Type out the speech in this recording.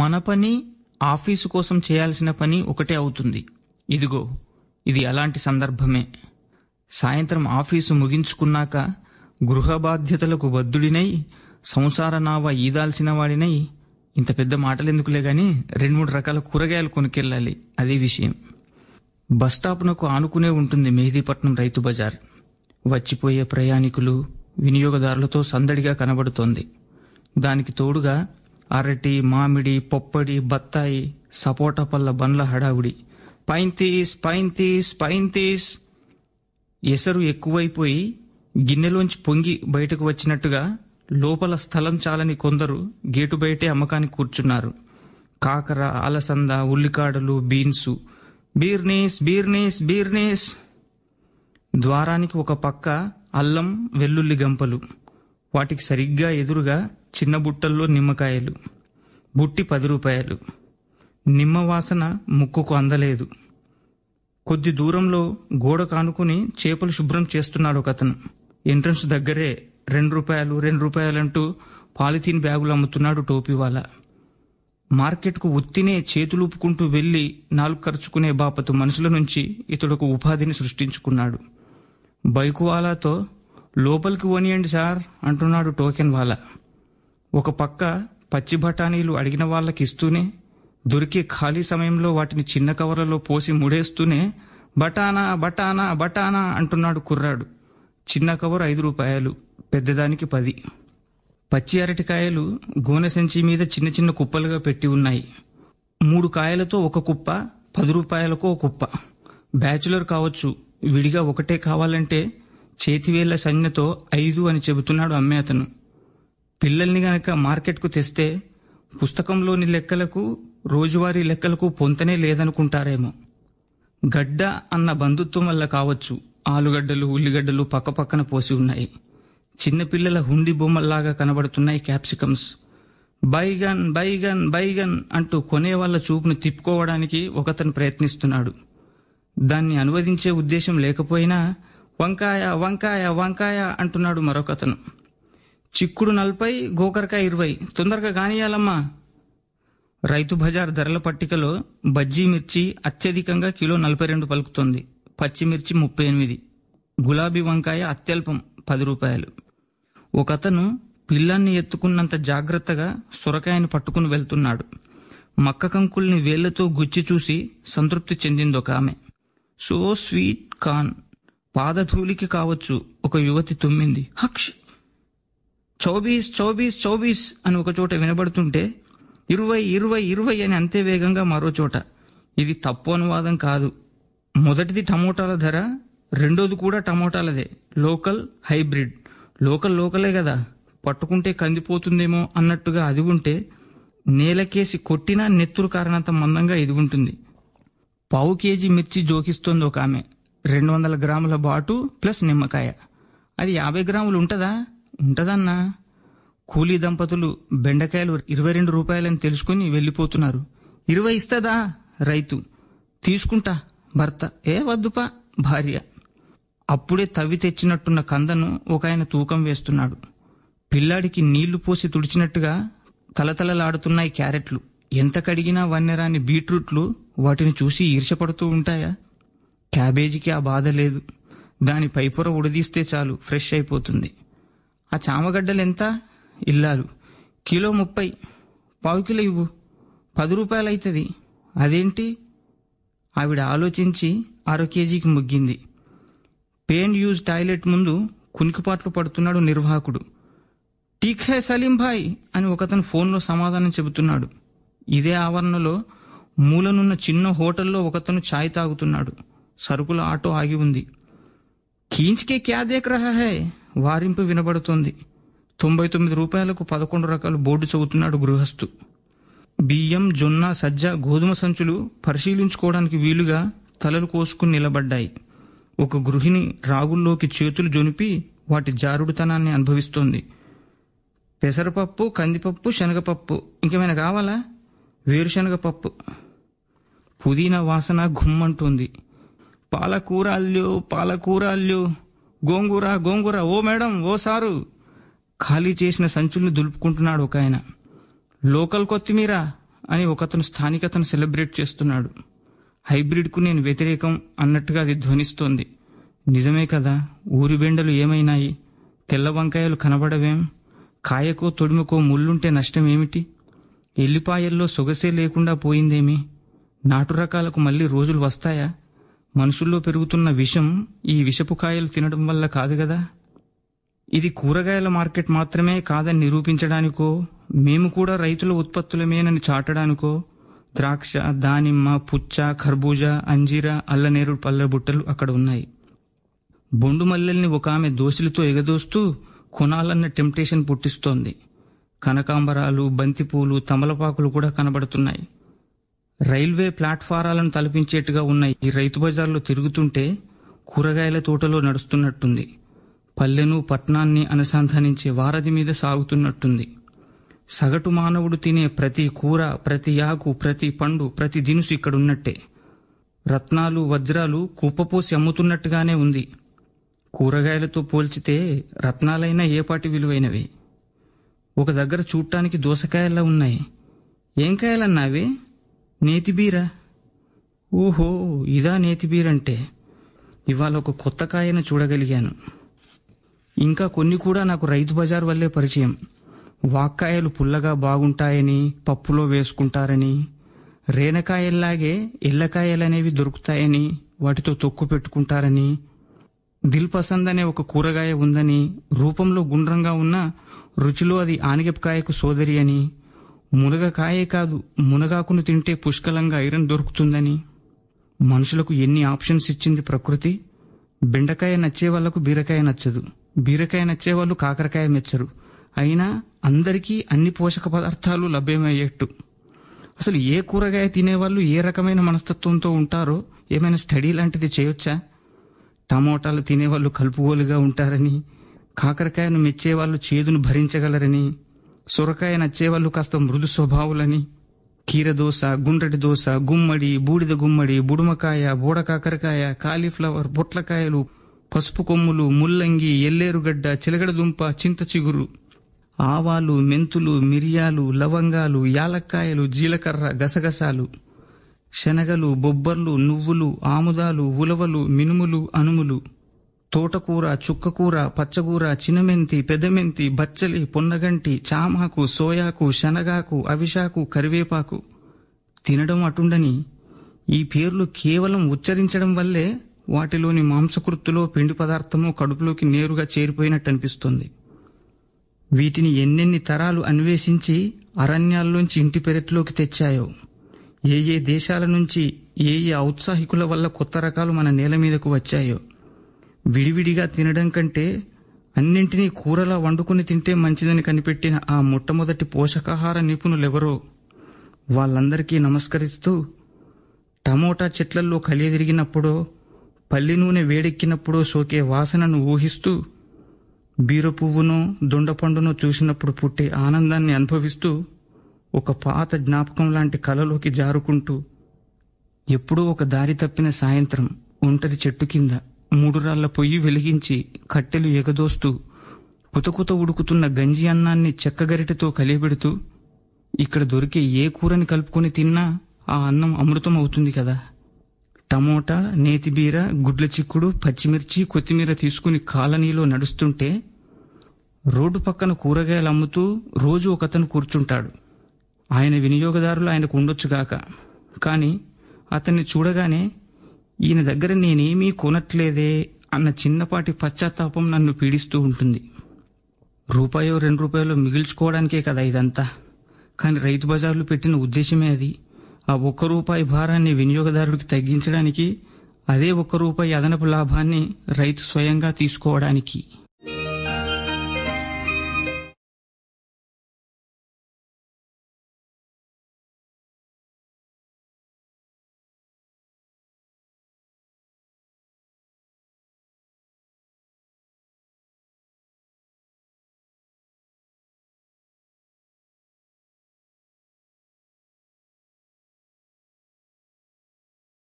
మన పని ఆఫీసు కోసం చేయాల్సిన పని ఒకటే అవుతుంది ఇదిగో ఇది అలాంటి సందర్భమే సాయంత్రం ఆఫీసు ముగించుకున్నాక గృహ బాధ్యతలకు బద్దుడినై సంసార నావ ఈదాల్సిన వాడినై ఇంత పెద్ద మాటలెందుకులే గాని రెండు మూడు రకాల కూరగాయలు కొనుక్కెళ్ళాలి అదే విషయం బస్టాప్నకు ఆనుకునే ఉంటుంది మెహదీపట్నం రైతు బజార్ వచ్చిపోయే ప్రయాణికులు వినియోగదారులతో సందడిగా కనబడుతోంది దానికి తోడుగా అరటి మామిడి పొప్పడి బత్తాయి సపోటా పళ్ళ బండ్ల హడావుడి పైంతీస్ పైంతీస్ పైంతీస్ ఎసరు ఎక్కువైపోయి గిన్నెలోంచి పొంగి బయటకు వచ్చినట్టుగా లోపల స్థలం చాలని కొందరు గేటు బయటే అమ్మకానికి కూర్చున్నారు కాకర అలసంద ఉల్లికాడలు బీన్సు బీర్నీస్ బీర్నీస్ బీర్నీస్ ద్వారానికి ఒక పక్క అల్లం వెల్లుల్లి గంపలు వాటికి సరిగ్గా ఎదురుగా చిన్న బుట్టల్లో నిమ్మకాయలు బుట్టి పది రూపాయలు నిమ్మ వాసన ముక్కుకు అందలేదు కొద్ది దూరంలో గోడ కానుకుని చేపలు శుభ్రం చేస్తున్నాడు ఒకతను ఎంట్రన్స్ దగ్గరే రెండు రూపాయలు రెండు రూపాయలంటూ పాలిథీన్ బ్యాగులు అమ్ముతున్నాడు టోపీవాలా మార్కెట్కు ఉత్తినే చేతులూపుకుంటూ వెళ్లి నాలుగు ఖర్చుకునే బాపతు మనుషుల నుంచి ఇతడుకు ఉపాధిని సృష్టించుకున్నాడు బైకు వాలాతో లోపలికి ఓనియండి సార్ అంటున్నాడు టోకెన్ వాలా ఒక పక్క పచ్చి బఠానీలు అడిగిన వాళ్ళకిస్తూనే దొరికే ఖాళీ సమయంలో వాటిని చిన్న కవర్లలో పోసి ముడేస్తూనే బటానా బటానా బటానా అంటున్నాడు కుర్రాడు చిన్న కవర్ ఐదు రూపాయలు పెద్దదానికి పది పచ్చి అరటికాయలు గోనె సంచి మీద చిన్న చిన్న కుప్పలుగా పెట్టి ఉన్నాయి మూడు కాయలతో ఒక కుప్ప పది రూపాయలకు ఒక కుప్ప బ్యాచులర్ కావచ్చు విడిగా ఒకటే కావాలంటే చేతివేళ్ల సంజ్ఞతో ఐదు అని చెబుతున్నాడు అమ్మే అతను పిల్లల్ని గనక మార్కెట్కు తెస్తే పుస్తకంలోని లెక్కలకు రోజువారీ లెక్కలకు పొంతనే లేదనుకుంటారేమో గడ్డ అన్న బంధుత్వం వల్ల కావచ్చు ఆలుగడ్డలు ఉల్లిగడ్డలు పక్కపక్కన పోసి ఉన్నాయి చిన్నపిల్లల హుండి బొమ్మల్లాగా కనబడుతున్నాయి క్యాప్సికమ్స్ బైగన్ బైగన్ బైగన్ అంటూ కొనే వాళ్ళ చూపును తిప్పుకోవడానికి ఒకతను ప్రయత్నిస్తున్నాడు దాన్ని అనువదించే ఉద్దేశం లేకపోయినా వంకాయ వంకాయ వంకాయ అంటున్నాడు మరొకతను చిక్కుడు నలభై గోకరకాయ ఇరవై తొందరగా కానియాలమ్మా రైతు బజార్ ధరల పట్టికలో బజ్జీ మిర్చి అత్యధికంగా కిలో నలభై రెండు పలుకుతోంది పచ్చిమిర్చి ముప్పై ఎనిమిది గులాబీ వంకాయ అత్యల్పం పది రూపాయలు ఒకతను పిల్లాన్ని ఎత్తుకున్నంత జాగ్రత్తగా సొరకాయను పట్టుకుని వెళ్తున్నాడు మక్క కంకుల్ని వేళ్లతో గుచ్చి చూసి సంతృప్తి చెందిందొక ఆమె సో స్వీట్ కాన్ పాదధూలికి కావచ్చు ఒక యువతి తుమ్మింది హక్ష్ చౌబీస్ చౌబీస్ చౌబీస్ అని ఒక చోట వినబడుతుంటే ఇరవై ఇరవై ఇరవై అని అంతే వేగంగా మరో చోట ఇది తప్పు అనువాదం కాదు మొదటిది టమోటాల ధర రెండోది కూడా టమోటాలదే లోకల్ హైబ్రిడ్ లోకల్ లోకలే కదా పట్టుకుంటే కందిపోతుందేమో అన్నట్టుగా అది ఉంటే నేలకేసి కొట్టినా నెత్తురు కారణంత మందంగా ఇది ఉంటుంది పావు కేజీ మిర్చి జోకిస్తోంది ఒక ఆమె రెండు వందల గ్రాముల బాటు ప్లస్ నిమ్మకాయ అది యాభై గ్రాములు ఉంటుందా ఉంటదన్నా కూలీ దంపతులు బెండకాయలు ఇరవై రెండు రూపాయలని తెలుసుకుని వెళ్ళిపోతున్నారు ఇరవై ఇస్తదా రైతు తీసుకుంటా భర్త ఏ వద్దుపా భార్య అప్పుడే తవ్వి తెచ్చినట్టున్న కందను ఒక ఆయన తూకం వేస్తున్నాడు పిల్లాడికి నీళ్లు పోసి తుడిచినట్టుగా తలతలలాడుతున్నాయి క్యారెట్లు ఎంత కడిగినా వన్నెరాని బీట్రూట్లు వాటిని చూసి ఈర్షపడుతూ ఉంటాయా క్యాబేజీకి ఆ బాధ లేదు దాని పైపొర ఉడదీస్తే చాలు ఫ్రెష్ అయిపోతుంది ఆ చామగడ్డలు ఎంత ఇల్లాలు కిలో ముప్పై పావు కిలో ఇవ్వు పది రూపాయలు అవుతుంది అదేంటి ఆవిడ ఆలోచించి అర కేజీకి ముగ్గింది పెయిన్ యూజ్ టాయిలెట్ ముందు కునికిపాట్లు పడుతున్నాడు నిర్వాహకుడు టీక్ హే సలీం భాయ్ అని ఒకతను ఫోన్లో సమాధానం చెబుతున్నాడు ఇదే ఆవరణలో మూలనున్న చిన్న హోటల్లో ఒకతను ఛాయ్ తాగుతున్నాడు సరుకుల ఆటో ఆగి ఉంది కీంచ్కే క్యా దేక్ రహా హే వారింపు వినబడుతోంది తొంభై తొమ్మిది రూపాయలకు పదకొండు రకాల బోర్డు చదువుతున్నాడు గృహస్థు బియ్యం జొన్న సజ్జ గోధుమ సంచులు పరిశీలించుకోవడానికి వీలుగా తలలు కోసుకుని నిలబడ్డాయి ఒక గృహిణి రాగుల్లోకి చేతులు జొనిపి వాటి జారుడుతనాన్ని అనుభవిస్తోంది పెసరపప్పు కందిపప్పు శనగపప్పు ఇంకేమైనా కావాలా వేరుశనగ పప్పు పుదీనా వాసన గుమ్మంటుంది పాలకూర అల్లు పాలకూర అల్లు గోంగూర గోంగూర ఓ మేడం ఓ సారు ఖాళీ చేసిన సంచుల్ని దులుపుకుంటున్నాడు ఒక ఆయన లోకల్ కొత్తిమీర అని ఒకతను స్థానికతను సెలబ్రేట్ చేస్తున్నాడు హైబ్రిడ్కు నేను వ్యతిరేకం అన్నట్టుగా అది ధ్వనిస్తోంది నిజమే కదా ఊరి బెండలు ఏమైనాయి తెల్ల వంకాయలు కనబడవేం కాయకో తొడుముకో ముళ్ళుంటే నష్టం ఏమిటి ఎల్లిపాయల్లో సొగసే లేకుండా పోయిందేమి నాటు రకాలకు మళ్ళీ రోజులు వస్తాయా మనుషుల్లో పెరుగుతున్న విషం ఈ విషపు కాయలు తినడం వల్ల కాదు కదా ఇది కూరగాయల మార్కెట్ మాత్రమే కాదని నిరూపించడానికో మేము కూడా రైతుల ఉత్పత్తులమేనని చాటడానికో ద్రాక్ష దానిమ్మ పుచ్చ ఖర్బూజా అంజీర అల్లనేరు పళ్ళ బుట్టలు అక్కడ ఉన్నాయి బొండు మల్లెల్ని ఒక ఆమె దోశలతో ఎగదోస్తూ కొనాలన్న టెంప్టేషన్ పుట్టిస్తోంది కనకాంబరాలు బంతిపూలు తమలపాకులు కూడా కనబడుతున్నాయి రైల్వే ప్లాట్ఫారాలను తలపించేట్టుగా ఉన్న ఈ రైతు బజార్లో తిరుగుతుంటే కూరగాయల తోటలో నడుస్తున్నట్టుంది పల్లెను పట్నాన్ని అనుసంధానించే వారధి మీద సాగుతున్నట్టుంది సగటు మానవుడు తినే ప్రతి కూర ప్రతి ఆకు ప్రతి పండు ప్రతి దినుసు ఇక్కడున్నట్టే రత్నాలు వజ్రాలు కుప్పపోసి అమ్ముతున్నట్టుగానే ఉంది కూరగాయలతో పోల్చితే రత్నాలైనా ఏపాటి విలువైనవి ఒక దగ్గర చూడటానికి దోసకాయల్లా ఉన్నాయి ఏం కాయలన్నావి నేతిబీరా ఓహో ఇదా నేతిబీరంటే ఇవాళ ఒక కొత్త కాయను చూడగలిగాను ఇంకా కొన్ని కూడా నాకు రైతు బజార్ వల్లే పరిచయం వాక్కాయలు పుల్లగా బాగుంటాయని పప్పులో వేసుకుంటారని ఎల్లకాయలు ఎల్లకాయలనేవి దొరుకుతాయని వాటితో తొక్కు పెట్టుకుంటారని దిల్ పసంద్ అనే ఒక కూరగాయ ఉందని రూపంలో గుండ్రంగా ఉన్న రుచిలో అది ఆనగపకాయకు సోదరి అని మునగకాయే కాదు మునగాకును తింటే పుష్కలంగా ఐరన్ దొరుకుతుందని మనుషులకు ఎన్ని ఆప్షన్స్ ఇచ్చింది ప్రకృతి బెండకాయ నచ్చే వాళ్లకు బీరకాయ నచ్చదు బీరకాయ నచ్చే వాళ్ళు కాకరకాయ మెచ్చరు అయినా అందరికీ అన్ని పోషక పదార్థాలు లభ్యమయ్యేట్టు అసలు ఏ కూరగాయ తినేవాళ్ళు ఏ రకమైన మనస్తత్వంతో ఉంటారో ఏమైనా స్టడీ లాంటిది చేయొచ్చా టమోటాలు తినేవాళ్ళు కలుపుగోలుగా ఉంటారని కాకరకాయను మెచ్చేవాళ్ళు చేదును భరించగలరని సొరకాయ ಚೇವಲು కాస్త మృదు స్వభావులని కీర దోశ గుండ్రటి దోశ గుమ్మడి బూడిద గుమ్మడి బుడుమకాయ బూడ కాకరకాయ కాలీఫ్లవర్ పొట్లకాయలు పసుపు కొమ్ములు ముల్లంగి ఎల్లేరుగడ్డ చిలగడదుంప చింత చిగురు ఆవాలు మెంతులు మిరియాలు లవంగాలు యాలక్కాయలు జీలకర్ర గసగసాలు శనగలు బొబ్బర్లు నువ్వులు ఆముదాలు ఉలవలు మినుములు అణుములు తోటకూర చుక్కకూర పచ్చకూర చినమెంతి పెదమెంతి బచ్చలి పొన్నగంటి చామాకు సోయాకు శనగాకు అవిషాకు కరివేపాకు తినడం అటుండని ఈ పేర్లు కేవలం ఉచ్చరించడం వల్లే వాటిలోని మాంసకృత్తులో పిండి పదార్థమో కడుపులోకి నేరుగా చేరిపోయినట్టు అనిపిస్తుంది వీటిని ఎన్నెన్ని తరాలు అన్వేషించి అరణ్యాల్లోంచి ఇంటి పెరట్లోకి తెచ్చాయో ఏ ఏ దేశాల నుంచి ఏ ఏ ఔత్సాహికుల వల్ల కొత్త రకాలు మన నేల మీదకు వచ్చాయో విడివిడిగా తినడం కంటే అన్నింటినీ కూరలా వండుకుని తింటే మంచిదని కనిపెట్టిన ఆ మొట్టమొదటి పోషకాహార నిపుణులెవరో వాళ్ళందరికీ నమస్కరిస్తూ టమోటా చెట్లల్లో కలియదిరిగినప్పుడో పల్లి నూనె వేడెక్కినప్పుడో సోకే వాసనను ఊహిస్తూ బీర పువ్వునో చూసినప్పుడు పుట్టే ఆనందాన్ని అనుభవిస్తూ ఒక పాత జ్ఞాపకం లాంటి కలలోకి జారుకుంటూ ఎప్పుడూ ఒక దారి తప్పిన సాయంత్రం ఒంటరి చెట్టు కింద మూడు రాళ్ల పొయ్యి వెలిగించి కట్టెలు ఎగదోస్తూ కుతకుత ఉడుకుతున్న గంజి అన్నాన్ని చెక్కగరిటతో కలియబెడుతూ ఇక్కడ దొరికే ఏ కూరని కలుపుకొని తిన్నా ఆ అన్నం అమృతం అవుతుంది కదా టమోటా నేతిబీర గుడ్ల చిక్కుడు పచ్చిమిర్చి కొత్తిమీర తీసుకుని కాలనీలో నడుస్తుంటే రోడ్డు పక్కన కూరగాయలు అమ్ముతూ రోజు ఒకతను కూర్చుంటాడు ఆయన వినియోగదారులు ఆయనకు ఉండొచ్చుగాక కానీ అతన్ని చూడగానే ఈయన దగ్గర నేనేమీ కొనట్లేదే అన్న చిన్నపాటి పశ్చాత్తాపం నన్ను పీడిస్తూ ఉంటుంది రూపాయో రెండు రూపాయలు మిగిల్చుకోవడానికే కదా ఇదంతా కానీ రైతు బజార్లు పెట్టిన ఉద్దేశమే అది ఆ ఒక్క రూపాయి భారాన్ని వినియోగదారుడికి తగ్గించడానికి అదే ఒక్క రూపాయి అదనపు లాభాన్ని రైతు స్వయంగా తీసుకోవడానికి